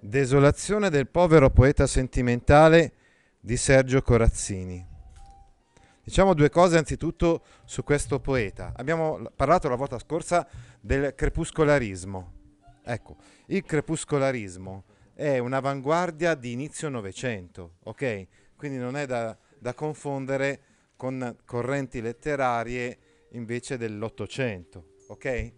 Desolazione del povero poeta sentimentale di Sergio Corazzini. Diciamo due cose anzitutto su questo poeta. Abbiamo parlato la volta scorsa del crepuscolarismo. Ecco, il crepuscolarismo è un'avanguardia di inizio Novecento, ok? Quindi non è da, da confondere con correnti letterarie invece dell'Ottocento, ok?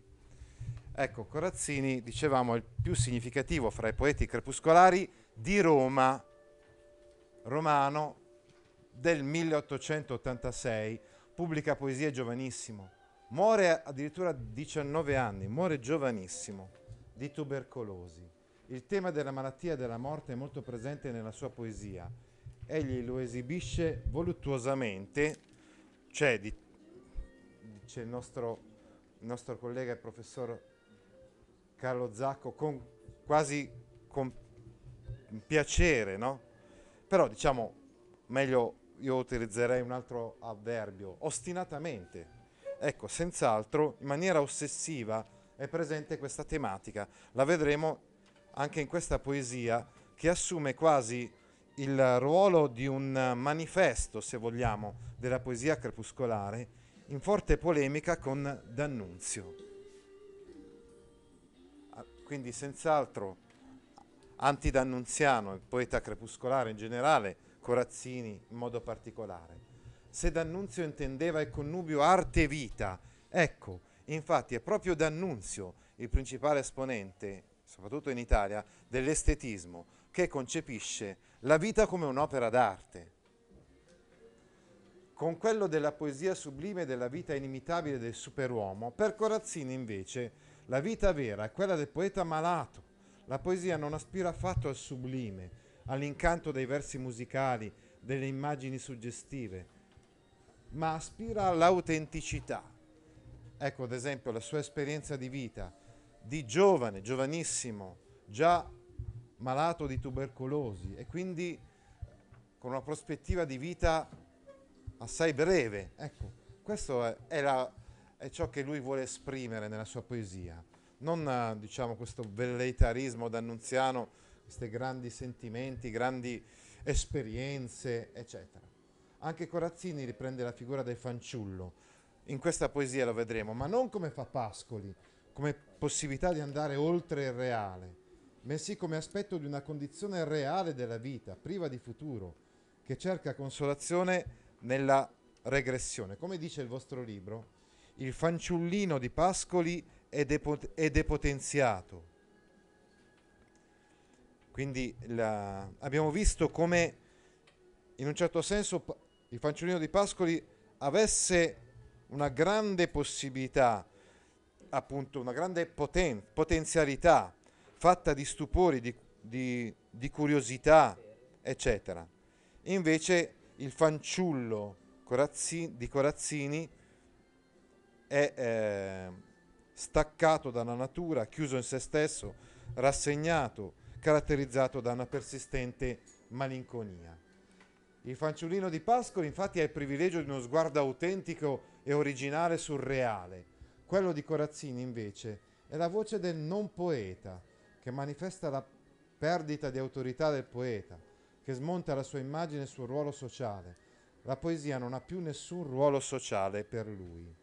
Ecco, Corazzini, dicevamo, è il più significativo fra i poeti crepuscolari di Roma, romano del 1886, pubblica poesie giovanissimo, muore addirittura a 19 anni, muore giovanissimo, di tubercolosi. Il tema della malattia e della morte è molto presente nella sua poesia. Egli lo esibisce voluttuosamente, c'è, cioè dice il nostro, il nostro collega e professore Carlo Zacco con quasi con piacere, no? Però diciamo, meglio io utilizzerei un altro avverbio, ostinatamente. Ecco, senz'altro, in maniera ossessiva è presente questa tematica. La vedremo anche in questa poesia che assume quasi il ruolo di un manifesto, se vogliamo, della poesia crepuscolare, in forte polemica con D'Annunzio quindi senz'altro anti-Dannunziano, il poeta crepuscolare in generale, Corazzini in modo particolare. Se D'Annunzio intendeva il connubio arte e vita, ecco, infatti è proprio D'Annunzio il principale esponente, soprattutto in Italia, dell'estetismo, che concepisce la vita come un'opera d'arte. Con quello della poesia sublime della vita inimitabile del superuomo, per Corazzini invece la vita vera è quella del poeta malato. La poesia non aspira affatto al sublime, all'incanto dei versi musicali, delle immagini suggestive, ma aspira all'autenticità. Ecco ad esempio la sua esperienza di vita, di giovane, giovanissimo, già malato di tubercolosi e quindi con una prospettiva di vita assai breve. Ecco, questo è, è, la, è ciò che lui vuole esprimere nella sua poesia non eh, diciamo, questo velleitarismo d'annunziano, questi grandi sentimenti, grandi esperienze, eccetera. Anche Corazzini riprende la figura del fanciullo, in questa poesia lo vedremo, ma non come fa Pascoli, come possibilità di andare oltre il reale, bensì come aspetto di una condizione reale della vita, priva di futuro, che cerca consolazione nella regressione. Come dice il vostro libro, il fanciullino di Pascoli è, depot- è depotenziato. Quindi la, abbiamo visto come in un certo senso il fanciullino di Pascoli avesse una grande possibilità, appunto una grande poten- potenzialità fatta di stupori, di, di, di curiosità, eccetera. Invece il fanciullo Corazzi, di Corazzini è, eh, staccato dalla natura, chiuso in se stesso, rassegnato, caratterizzato da una persistente malinconia. Il fanciullino di Pascoli infatti ha il privilegio di uno sguardo autentico e originale sul reale. Quello di Corazzini invece è la voce del non poeta, che manifesta la perdita di autorità del poeta, che smonta la sua immagine e il suo ruolo sociale. La poesia non ha più nessun ruolo sociale per lui.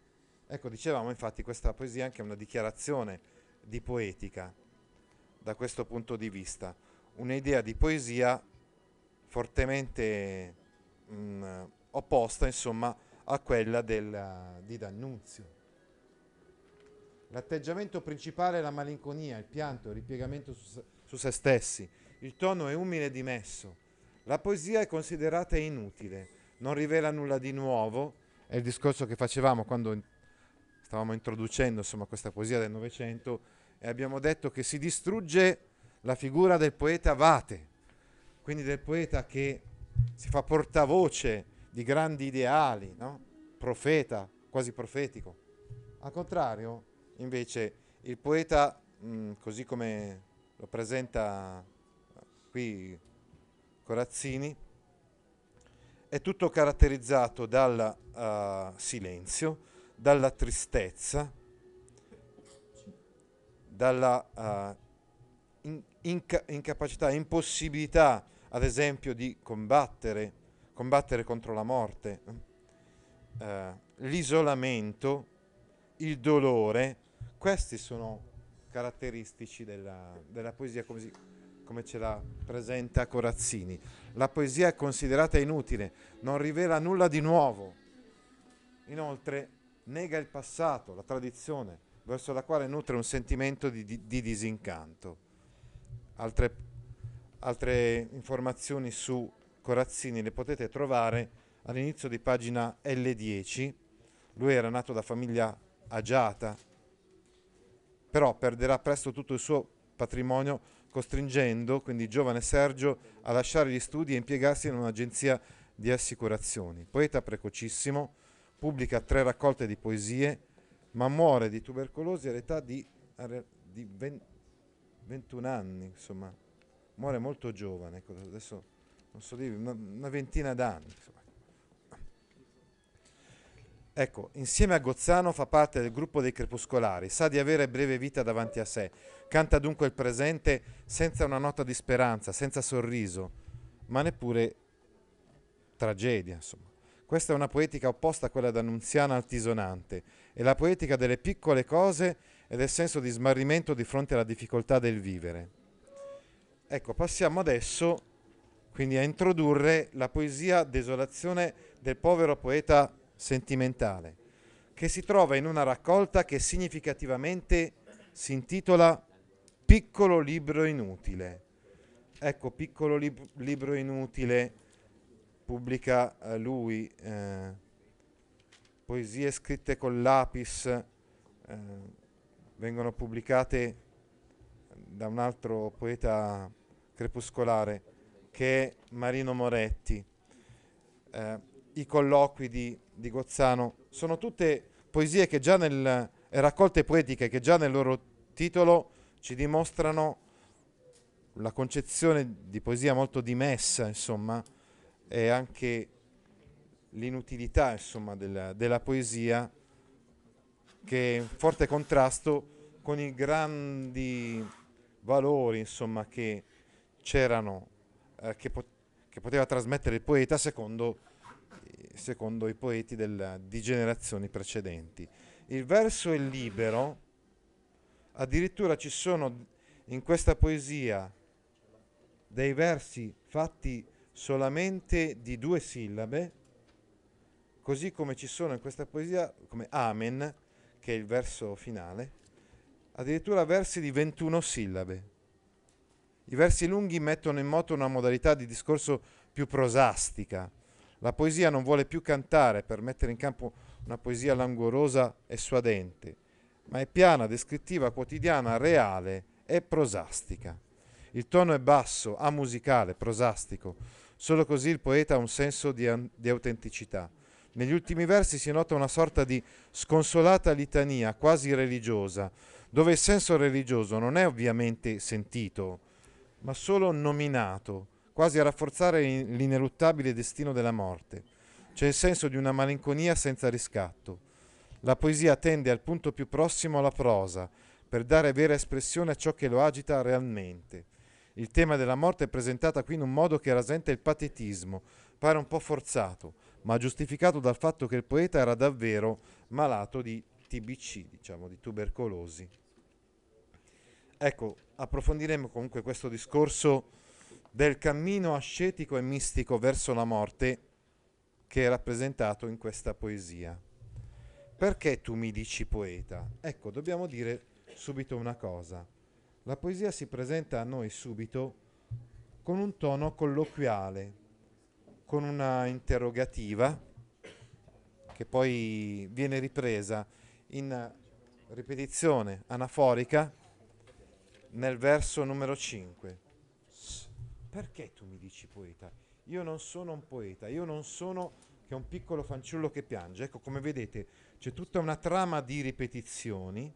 Ecco, dicevamo infatti questa poesia è anche una dichiarazione di poetica da questo punto di vista, un'idea di poesia fortemente mh, mm, opposta insomma a quella del, di D'Annunzio. L'atteggiamento principale è la malinconia, il pianto, il ripiegamento su su se stessi, il tono è umile e dimesso, la poesia è considerata inutile, non rivela nulla di nuovo, è il discorso che facevamo quando stavamo introducendo insomma, questa poesia del Novecento e abbiamo detto che si distrugge la figura del poeta vate, quindi del poeta che si fa portavoce di grandi ideali, no? profeta, quasi profetico. Al contrario, invece, il poeta, mh, mm, così come lo presenta eh, qui Corazzini, è tutto caratterizzato dal uh, silenzio, dalla tristezza, dalla uh, inca- incapacità, impossibilità, ad esempio, di combattere, combattere contro la morte, uh, l'isolamento, il dolore, questi sono caratteristici della, della poesia così, come ce la presenta Corazzini. La poesia è considerata inutile, non rivela nulla di nuovo. Inoltre nega il passato, la tradizione, verso la quale nutre un sentimento di, di, di disincanto. Altre, altre, informazioni su Corazzini le potete trovare all'inizio di pagina L10. Lui era nato da famiglia agiata, però perderà presto tutto il suo patrimonio costringendo quindi il giovane Sergio a lasciare gli studi e impiegarsi in un'agenzia di assicurazioni. Poeta precocissimo, pubblica tre raccolte di poesie, ma muore di tubercolosi all'età di, di 20, 21 anni, insomma, muore molto giovane, ecco, adesso non so dire, una, una ventina d'anni. Insomma. Ecco, insieme a Gozzano fa parte del gruppo dei crepuscolari, sa di avere breve vita davanti a sé, canta dunque il presente senza una nota di speranza, senza sorriso, ma neppure tragedia, insomma. Questa è una poetica opposta a quella d'annunziana altisonante, è la poetica delle piccole cose e del senso di smarrimento di fronte alla difficoltà del vivere. Ecco, passiamo adesso quindi a introdurre la poesia Desolazione del povero poeta sentimentale, che si trova in una raccolta che significativamente si intitola Piccolo libro inutile. Ecco, piccolo lib- libro inutile pubblica eh, lui eh, poesie scritte con lapis, eh, vengono pubblicate da un altro poeta crepuscolare che è Marino Moretti. Eh, I colloqui di, di, Gozzano sono tutte poesie che già nel, eh, raccolte poetiche che già nel loro titolo ci dimostrano la concezione di poesia molto dimessa, insomma, e anche l'inutilità insomma, della, della, poesia che è in forte contrasto con i grandi valori insomma, che c'erano, eh, che, pot- che, poteva trasmettere il poeta secondo, secondo i poeti della, di generazioni precedenti. Il verso è libero, addirittura ci sono in questa poesia dei versi fatti solamente di due sillabe, così come ci sono in questa poesia, come Amen, che è il verso finale, addirittura versi di 21 sillabe. I versi lunghi mettono in moto una modalità di discorso più prosastica. La poesia non vuole più cantare per mettere in campo una poesia languorosa e suadente, ma è piana, descrittiva, quotidiana, reale e prosastica. Il tono è basso, amusicale, prosastico. Solo così il poeta ha un senso di, di autenticità. Negli ultimi versi si nota una sorta di sconsolata litania, quasi religiosa, dove il senso religioso non è ovviamente sentito, ma solo nominato, quasi a rafforzare l'ineluttabile destino della morte. C'è il senso di una malinconia senza riscatto. La poesia tende al punto più prossimo alla prosa, per dare vera espressione a ciò che lo agita realmente. Il tema della morte è presentata qui in un modo che rasenta il patetismo, pare un po' forzato, ma giustificato dal fatto che il poeta era davvero malato di TBC, diciamo, di tubercolosi. Ecco, approfondiremo comunque questo discorso del cammino ascetico e mistico verso la morte che è rappresentato in questa poesia. Perché tu mi dici poeta? Ecco, dobbiamo dire subito una cosa. La poesia si presenta a noi subito con un tono colloquiale, con una interrogativa che poi viene ripresa in ripetizione anaforica nel verso numero 5. Perché tu mi dici poeta? Io non sono un poeta, io non sono che un piccolo fanciullo che piange. Ecco, come vedete, c'è tutta una trama di ripetizioni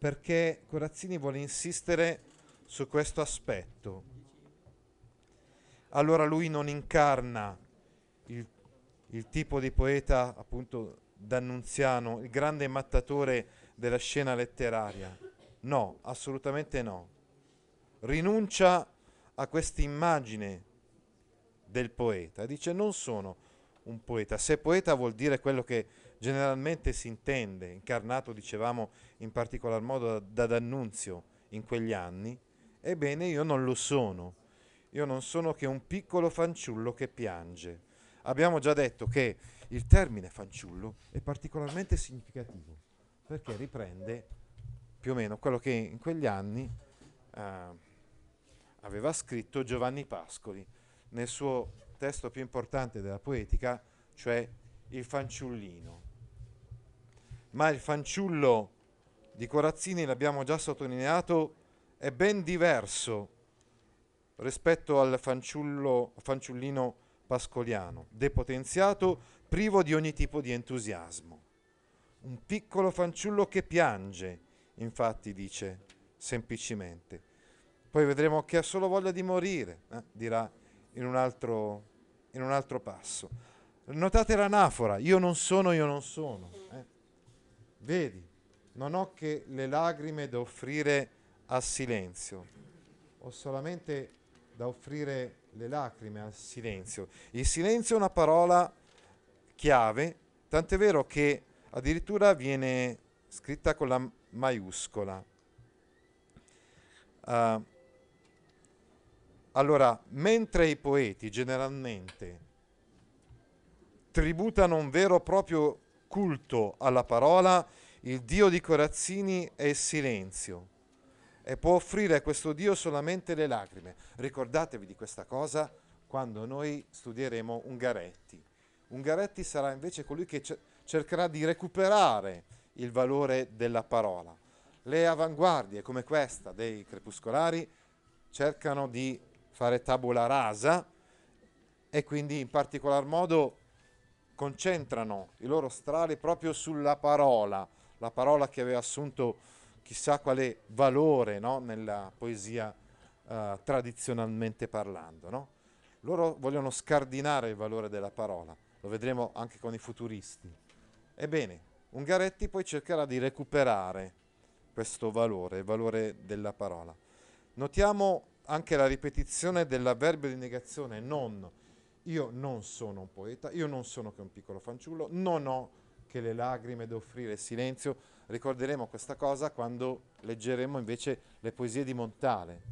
perché Corazzini vuole insistere su questo aspetto. Allora lui non incarna il, il tipo di poeta appunto d'Annunziano, il grande mattatore della scena letteraria. No, assolutamente no. Rinuncia a questa immagine del poeta, dice non sono un poeta, se poeta vuol dire quello che Generalmente si intende, incarnato dicevamo in particolar modo da D'Annunzio in quegli anni, ebbene io non lo sono, io non sono che un piccolo fanciullo che piange. Abbiamo già detto che il termine fanciullo è particolarmente significativo perché riprende più o meno quello che in quegli anni eh, aveva scritto Giovanni Pascoli nel suo testo più importante della poetica, cioè il fanciullino ma il fanciullo di Corazzini, l'abbiamo già sottolineato, è ben diverso rispetto al fanciullino pascoliano, depotenziato, privo di ogni tipo di entusiasmo. Un piccolo fanciullo che piange, infatti dice semplicemente. Poi vedremo che ha solo voglia di morire, eh? dirà in un, altro, in un, altro, passo. Notate l'anafora, io non sono, io non sono. Eh? Vedi, non ho che le lacrime da offrire a silenzio, ho solamente da offrire le lacrime al silenzio. Il silenzio è una parola chiave, tant'è vero che addirittura viene scritta con la maiuscola. Uh, allora, mentre i poeti generalmente tributano un vero e proprio culto alla parola, il Dio di Corazzini è il silenzio e può offrire a questo Dio solamente le lacrime. Ricordatevi di questa cosa quando noi studieremo Ungaretti. Ungaretti sarà invece colui che cercherà di recuperare il valore della parola. Le avanguardie come questa dei crepuscolari cercano di fare tabula rasa e quindi in particolar modo concentrano i loro strali proprio sulla parola, la parola che aveva assunto chissà quale valore no? nella poesia eh, tradizionalmente parlando. No? Loro vogliono scardinare il valore della parola, lo vedremo anche con i futuristi. Ebbene, Ungaretti poi cercherà di recuperare questo valore, il valore della parola. Notiamo anche la ripetizione dell'avverbio di negazione non io non sono un poeta, io non sono che un piccolo fanciullo, non ho che le lacrime da offrire il silenzio. Ricorderemo questa cosa quando leggeremo invece le poesie di Montale.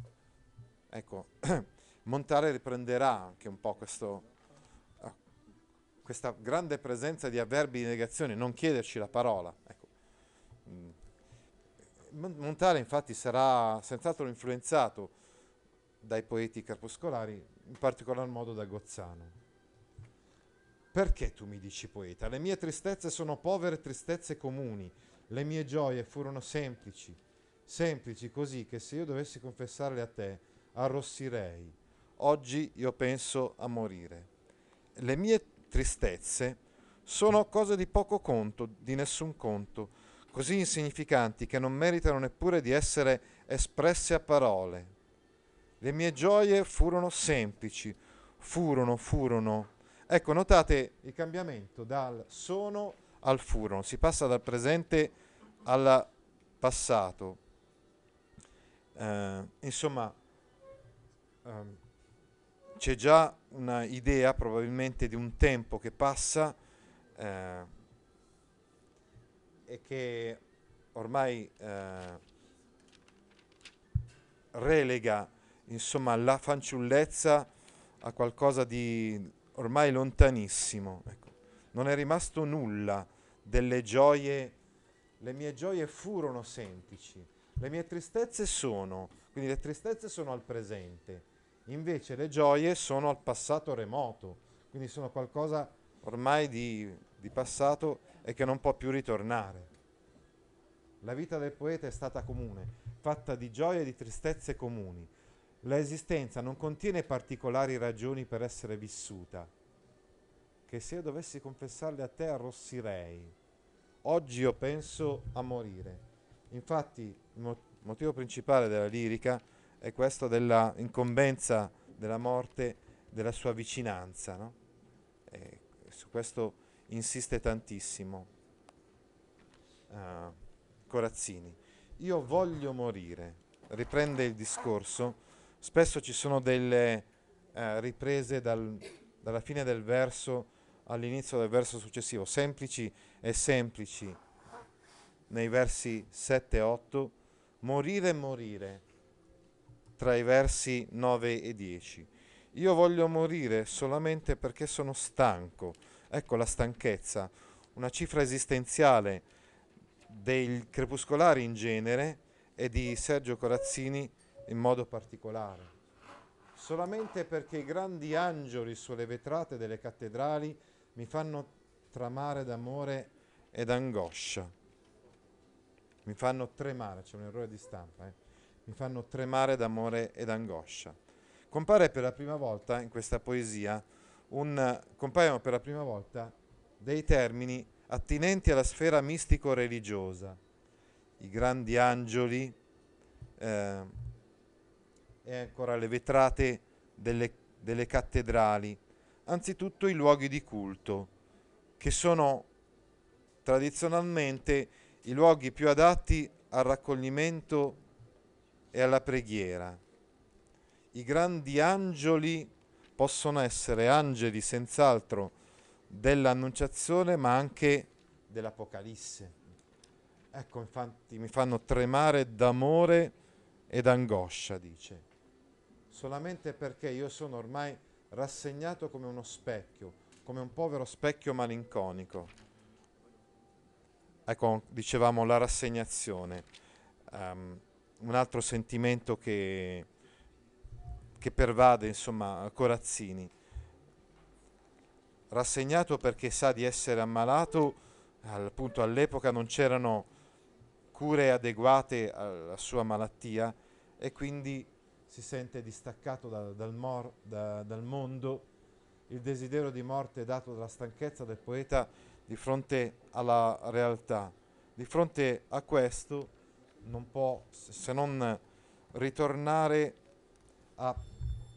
Ecco, Montale riprenderà anche un po' questo, ah, questa grande presenza di avverbi di negazione, non chiederci la parola. Ecco. Mm. Montale infatti sarà senz'altro influenzato dai poeti crepuscolari in particolar modo da Gozzano. Perché tu mi dici poeta? Le mie tristezze sono povere tristezze comuni, le mie gioie furono semplici, semplici così che se io dovessi confessarle a te arrossirei. Oggi io penso a morire. Le mie tristezze sono cose di poco conto, di nessun conto, così insignificanti che non meritano neppure di essere espresse a parole. Le mie gioie furono semplici, furono, furono. Ecco, notate il cambiamento dal sono al furono, si passa dal presente al passato. Eh, insomma, ehm, c'è già un'idea probabilmente di un tempo che passa eh, e che ormai eh, relega insomma la fanciullezza a qualcosa di ormai lontanissimo. Ecco. Non è rimasto nulla delle gioie, le mie gioie furono semplici, le mie tristezze sono, quindi le tristezze sono al presente, invece le gioie sono al passato remoto, quindi sono qualcosa ormai di, di passato e che non può più ritornare. La vita del poeta è stata comune, fatta di gioie e di tristezze comuni L'esistenza non contiene particolari ragioni per essere vissuta, che se io dovessi confessarle a te arrossirei. Oggi io penso a morire. Infatti il mo- motivo principale della lirica è questo della incombenza della morte, della sua vicinanza. No? su questo insiste tantissimo uh, Corazzini. Io voglio morire, riprende il discorso Spesso ci sono delle eh, riprese dal, dalla fine del verso all'inizio del verso successivo, semplici e semplici, nei versi 7 e 8, morire e morire, tra i versi 9 e 10. Io voglio morire solamente perché sono stanco. Ecco la stanchezza, una cifra esistenziale dei crepuscolari in genere e di Sergio Corazzini in modo particolare. Solamente perché i grandi angeli sulle vetrate delle cattedrali mi fanno tramare d'amore ed angoscia. Mi fanno tremare, c'è un errore di stampa, eh? mi fanno tremare d'amore ed angoscia. Compare per la prima volta in questa poesia un, compaiono per la prima volta dei termini attinenti alla sfera mistico-religiosa. I grandi angeli, eh, e ancora le vetrate delle, delle cattedrali, anzitutto i luoghi di culto, che sono tradizionalmente i luoghi più adatti al raccoglimento e alla preghiera. I grandi angeli possono essere angeli senz'altro dell'annunciazione ma anche dell'Apocalisse. Ecco, infatti mi fanno tremare d'amore ed angoscia, dice solamente perché io sono ormai rassegnato come uno specchio, come un povero specchio malinconico. Ecco, dicevamo la rassegnazione, um, un altro sentimento che, che pervade, insomma, Corazzini. Rassegnato perché sa di essere ammalato, appunto all'epoca non c'erano cure adeguate alla sua malattia e quindi si sente distaccato da, dal, mor, da, dal mondo, il desiderio di morte è dato dalla stanchezza del poeta di fronte alla realtà. Di fronte a questo non può se non ritornare a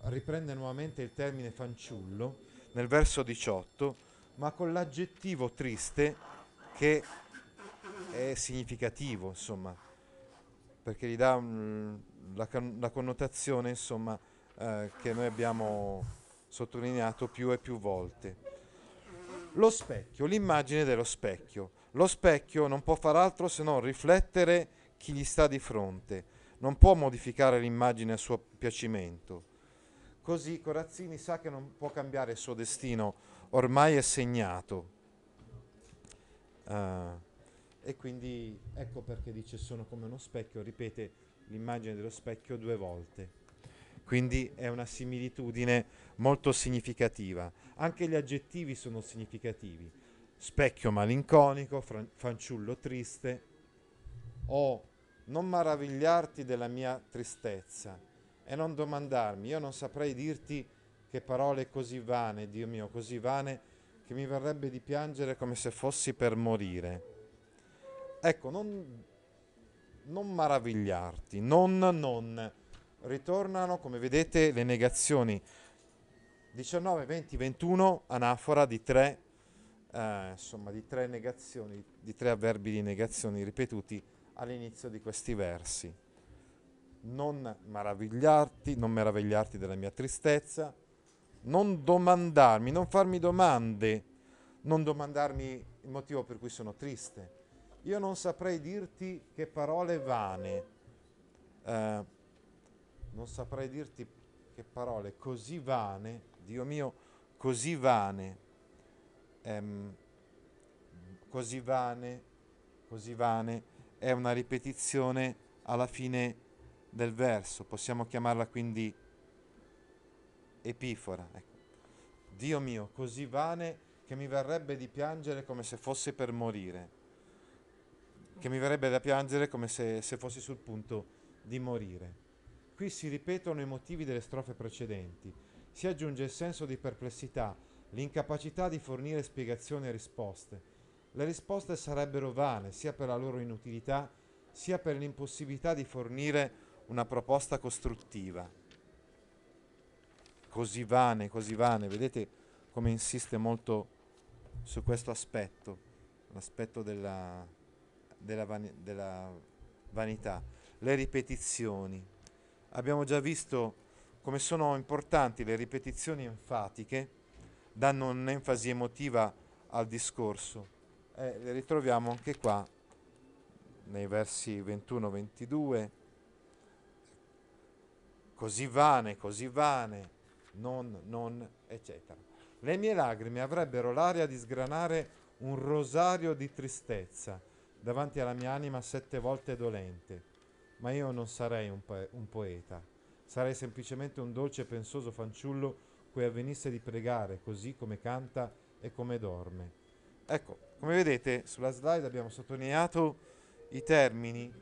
riprendere nuovamente il termine fanciullo nel verso 18, ma con l'aggettivo triste che è significativo, insomma, perché gli dà un, la, la connotazione insomma, eh, che noi abbiamo sottolineato più e più volte. Lo specchio, l'immagine dello specchio. Lo specchio non può far altro se non riflettere chi gli sta di fronte, non può modificare l'immagine a suo piacimento. Così Corazzini sa che non può cambiare il suo destino, ormai è segnato. Uh, e quindi ecco perché dice sono come uno specchio, ripete l'immagine dello specchio due volte. Quindi è una similitudine molto significativa. Anche gli aggettivi sono significativi. Specchio malinconico, fran- fanciullo triste o oh, non maravigliarti della mia tristezza e non domandarmi, io non saprei dirti che parole così vane, Dio mio, così vane, che mi verrebbe di piangere come se fossi per morire. Ecco, non non maravigliarti, non, non. Ritornano, come vedete, le negazioni. 19, 20, 21, anafora di tre, eh, insomma, di tre negazioni, di tre avverbi di negazioni ripetuti all'inizio di questi versi. Non maravigliarti, non meravigliarti della mia tristezza, non domandarmi, non farmi domande, non domandarmi il motivo per cui sono triste io non saprei dirti che parole vane, eh, non saprei dirti che parole così vane, Dio mio, così vane, ehm, così vane, così vane, è una ripetizione alla fine del verso, possiamo chiamarla quindi epifora. Ecco. Dio mio, così vane che mi verrebbe di piangere come se fosse per morire che mi verrebbe da piangere come se, se fossi sul punto di morire. Qui si ripetono i motivi delle strofe precedenti, si aggiunge il senso di perplessità, l'incapacità di fornire spiegazioni e risposte. Le risposte sarebbero vane sia per la loro inutilità sia per l'impossibilità di fornire una proposta costruttiva. Così vane, così vane, vedete come insiste molto su questo aspetto, l'aspetto della, della, van- della vanità, le ripetizioni. Abbiamo già visto come sono importanti le ripetizioni enfatiche, danno un'enfasi emotiva al discorso. E le ritroviamo anche qua nei versi 21-22. Così vane, così vane, non, non, eccetera. Le mie lacrime avrebbero l'aria di sgranare un rosario di tristezza davanti alla mia anima sette volte dolente. Ma io non sarei un, po- un poeta, sarei semplicemente un dolce e pensoso fanciullo cui avvenisse di pregare così come canta e come dorme. Ecco, come vedete sulla slide abbiamo sottolineato i termini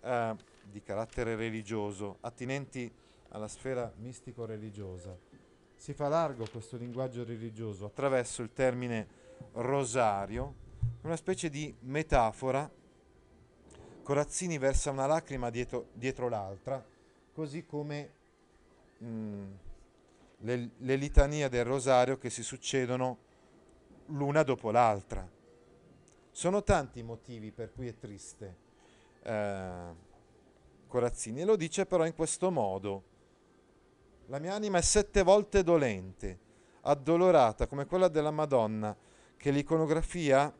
eh, di carattere religioso attinenti alla sfera mistico-religiosa. Si fa largo questo linguaggio religioso attraverso il termine rosario, una specie di metafora. Corazzini versa una lacrima dietro, dietro l'altra, così come mh, mm, le, le litanie del rosario che si succedono l'una dopo l'altra. Sono tanti i motivi per cui è triste eh, Corazzini e lo dice però in questo modo. La mia anima è sette volte dolente, addolorata come quella della Madonna, che l'iconografia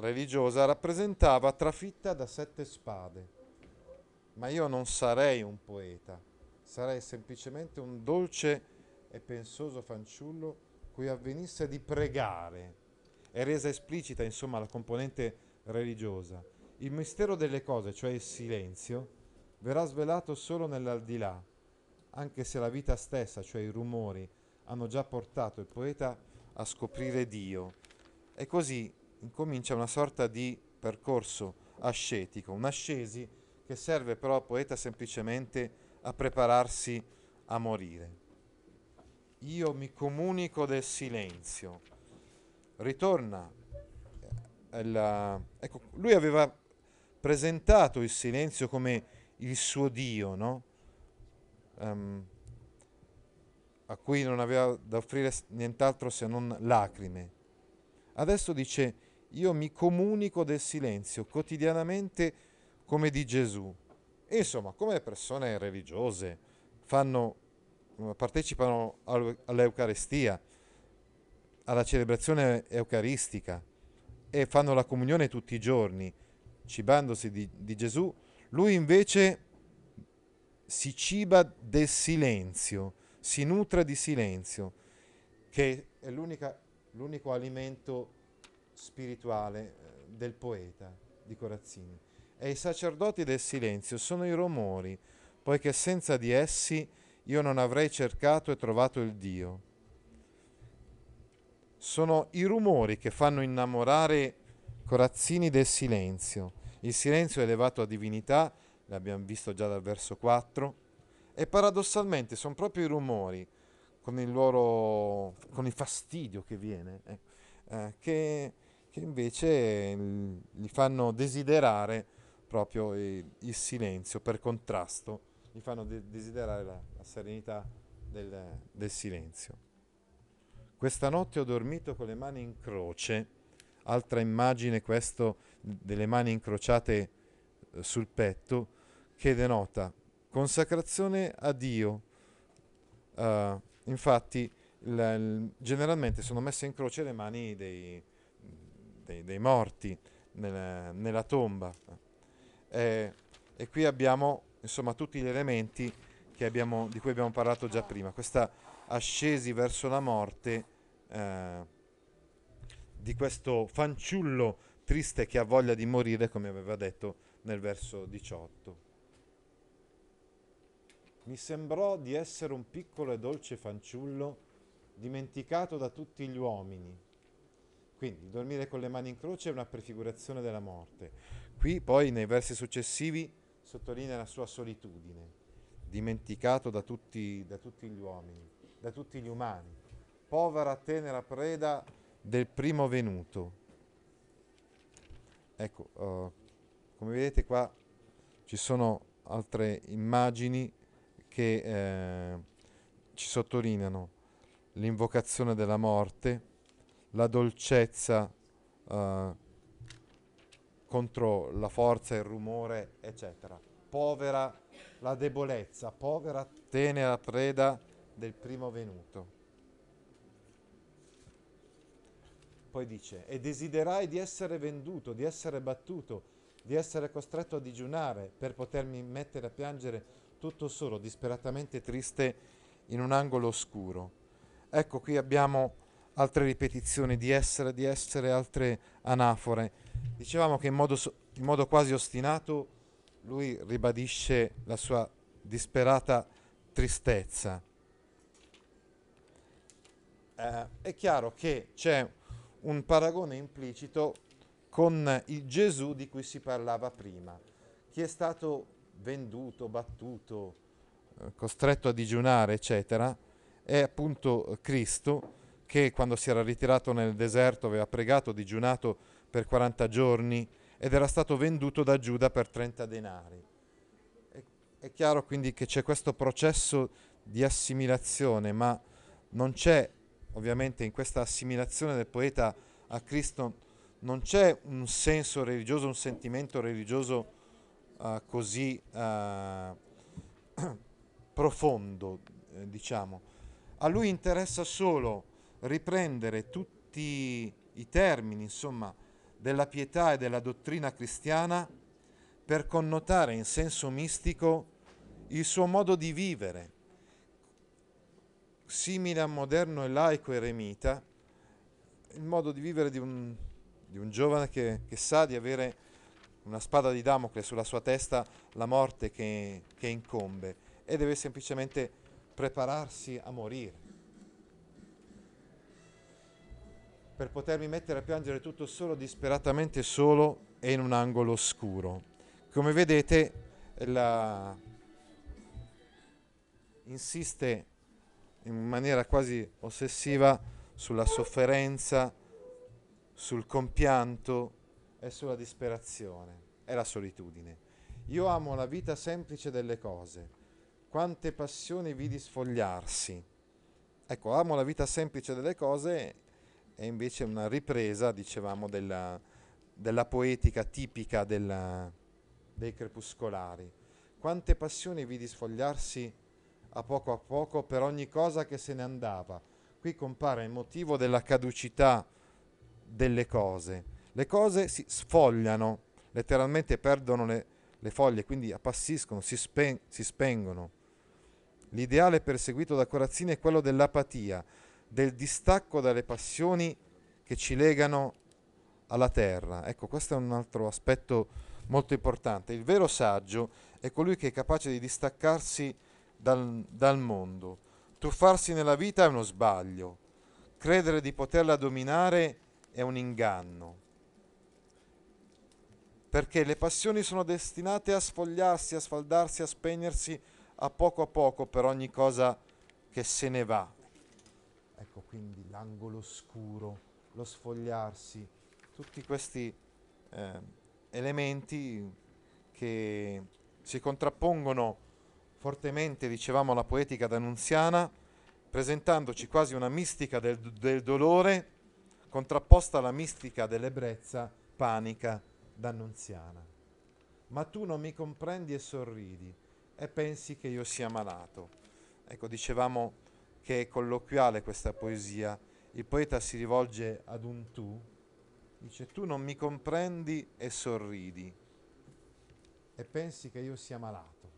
religiosa rappresentava trafitta da sette spade. Ma io non sarei un poeta, sarei semplicemente un dolce e pensoso fanciullo cui avvenisse di pregare. È resa esplicita, insomma, la componente religiosa. Il mistero delle cose, cioè il silenzio, verrà svelato solo nell'aldilà, anche se la vita stessa, cioè i rumori, hanno già portato il poeta a scoprire Dio. E così incomincia una sorta di percorso ascetico, un'ascesi che serve però al poeta semplicemente a prepararsi a morire. Io mi comunico del silenzio. Ritorna. Alla... Eh, ecco, lui aveva presentato il silenzio come il suo Dio, no? Um, a cui non aveva da offrire nient'altro se non lacrime. Adesso dice io mi comunico del silenzio quotidianamente come di Gesù. E insomma, come le persone religiose fanno, partecipano all'Eucarestia, alla celebrazione eucaristica e fanno la comunione tutti i giorni, cibandosi di, di Gesù, lui invece si ciba del silenzio, si nutre di silenzio, che è l'unico alimento spirituale eh, del poeta di Corazzini. E i sacerdoti del silenzio sono i rumori, poiché senza di essi io non avrei cercato e trovato il Dio. Sono i rumori che fanno innamorare Corazzini del silenzio. Il silenzio è elevato a divinità, l'abbiamo visto già dal verso 4, e paradossalmente sono proprio i rumori, con il loro con il fastidio che viene, eh, eh, che che invece gli fanno desiderare proprio il, il silenzio per contrasto, gli fanno de- desiderare la, la serenità del, del silenzio. Questa notte ho dormito con le mani in croce, altra immagine questo delle mani incrociate eh, sul petto che denota consacrazione a Dio. Uh, infatti, l- generalmente sono messe in croce le mani dei, dei, dei morti nel, nella tomba. Eh, e qui abbiamo insomma tutti gli elementi abbiamo, di cui abbiamo parlato già prima, questa ascesi verso la morte eh, di questo fanciullo triste che ha voglia di morire, come aveva detto nel verso 18. Mi sembrò di essere un piccolo e dolce fanciullo dimenticato da tutti gli uomini quindi dormire con le mani in croce è una prefigurazione della morte. Qui poi nei versi successivi sottolinea la sua solitudine, dimenticato da tutti, da tutti gli uomini, da tutti gli umani, povera tenera preda del primo venuto. Ecco, uh, come vedete qua ci sono altre immagini che eh, ci sottolineano l'invocazione della morte la dolcezza uh, contro la forza, il rumore, eccetera. Povera la debolezza, povera tenera preda del primo venuto. Poi dice, e desiderai di essere venduto, di essere battuto, di essere costretto a digiunare per potermi mettere a piangere tutto solo, disperatamente triste, in un angolo oscuro. Ecco qui abbiamo altre ripetizioni di essere, di essere, altre anafore. Dicevamo che in modo, in modo quasi ostinato lui ribadisce la sua disperata tristezza. Eh, è chiaro che c'è un paragone implicito con il Gesù di cui si parlava prima, che è stato venduto, battuto, eh, costretto a digiunare, eccetera, è appunto Cristo che quando si era ritirato nel deserto aveva pregato, digiunato per 40 giorni ed era stato venduto da Giuda per 30 denari. È chiaro quindi che c'è questo processo di assimilazione, ma non c'è, ovviamente in questa assimilazione del poeta a Cristo, non c'è un senso religioso, un sentimento religioso uh, così uh, profondo, eh, diciamo. A lui interessa solo riprendere tutti i termini, insomma, della pietà e della dottrina cristiana per connotare in senso mistico il suo modo di vivere, simile a moderno e laico eremita, il modo di vivere di un, di un giovane che, che, sa di avere una spada di Damocle sulla sua testa, la morte che, che incombe, e deve semplicemente prepararsi a morire. per potermi mettere a piangere tutto solo, disperatamente solo e in un angolo oscuro. Come vedete, la... insiste in maniera quasi ossessiva sulla sofferenza, sul compianto e sulla disperazione e la solitudine. Io amo la vita semplice delle cose. Quante passioni vidi sfogliarsi. Ecco, amo la vita semplice delle cose è invece una ripresa, dicevamo, della, della poetica tipica della, dei crepuscolari. Quante passioni vidi sfogliarsi a poco a poco per ogni cosa che se ne andava. Qui compare il motivo della caducità delle cose. Le cose si sfogliano, letteralmente perdono le, le foglie, quindi appassiscono, si, spen- si spengono. L'ideale perseguito da Corazzini è quello dell'apatia, del distacco dalle passioni che ci legano alla terra. Ecco, questo è un altro aspetto molto importante. Il vero saggio è colui che è capace di distaccarsi dal, dal mondo. Tuffarsi nella vita è uno sbaglio, credere di poterla dominare è un inganno, perché le passioni sono destinate a sfogliarsi, a sfaldarsi, a spegnersi a poco a poco per ogni cosa che se ne va. Ecco quindi l'angolo scuro, lo sfogliarsi, tutti questi eh, elementi che si contrappongono fortemente, dicevamo, alla poetica d'Annunziana, presentandoci quasi una mistica del, del dolore contrapposta alla mistica dell'ebbrezza panica d'Annunziana. Ma tu non mi comprendi e sorridi e pensi che io sia malato. Ecco, dicevamo che è colloquiale questa poesia. Il poeta si rivolge ad un tu, dice tu non mi comprendi e sorridi e pensi che io sia malato.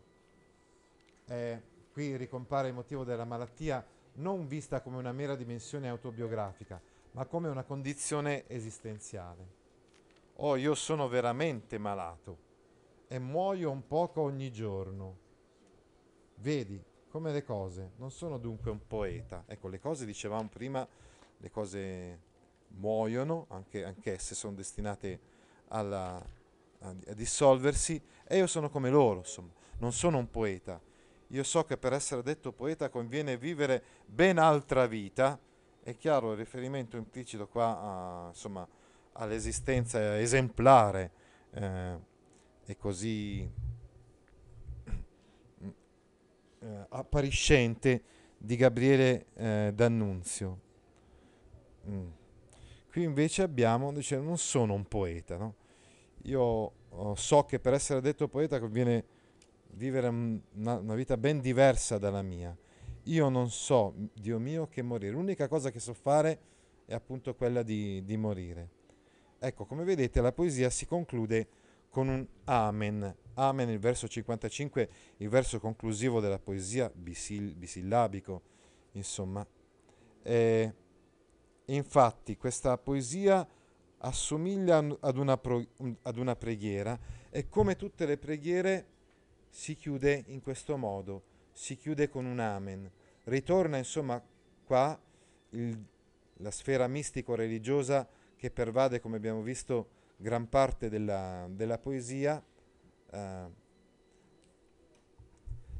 Eh, qui ricompare il motivo della malattia non vista come una mera dimensione autobiografica, ma come una condizione esistenziale. Oh, io sono veramente malato e muoio un poco ogni giorno. Vedi, come le cose. Non sono dunque un poeta. Ecco, le cose, dicevamo prima, le cose muoiono, anche, anch'esse sono destinate alla, a, a, dissolversi, e io sono come loro, insomma. Non sono un poeta. Io so che per essere detto poeta conviene vivere ben altra vita. È chiaro il riferimento implicito qua, a, insomma, all'esistenza esemplare eh, e così eh, appariscente di Gabriele eh, D'Annunzio. Mm. Qui invece abbiamo, dice, non sono un poeta, no? Io oh, so che per essere detto poeta conviene vivere una, una vita ben diversa dalla mia. Io non so, Dio mio, che morire. L'unica cosa che so fare è appunto quella di, di morire. Ecco, come vedete la poesia si conclude con un Amen. Amen, il verso 55, il verso conclusivo della poesia bisil- bisillabico, insomma. E infatti questa poesia assomiglia ad una, pro- ad una preghiera e come tutte le preghiere si chiude in questo modo, si chiude con un Amen. Ritorna insomma qua il, la sfera mistico-religiosa che pervade, come abbiamo visto, gran parte della, della poesia eh,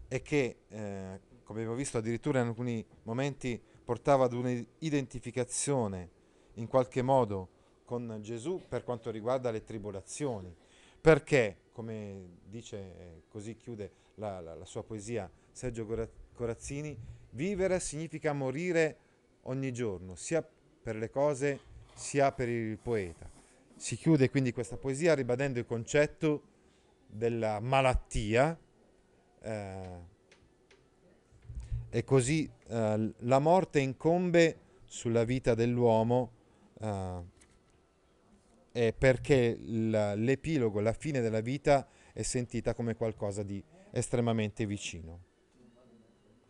e che, eh, come abbiamo visto, addirittura in alcuni momenti portava ad un'identificazione in qualche modo con Gesù per quanto riguarda le tribolazioni. Perché, come dice, così chiude la, la, la sua poesia Sergio Corazzini, vivere significa morire ogni giorno, sia per le cose sia per il poeta. Si chiude quindi questa poesia ribadendo il concetto della malattia eh, e così eh, la morte incombe sulla vita dell'uomo eh, perché l'epilogo, la fine della vita è sentita come qualcosa di estremamente vicino.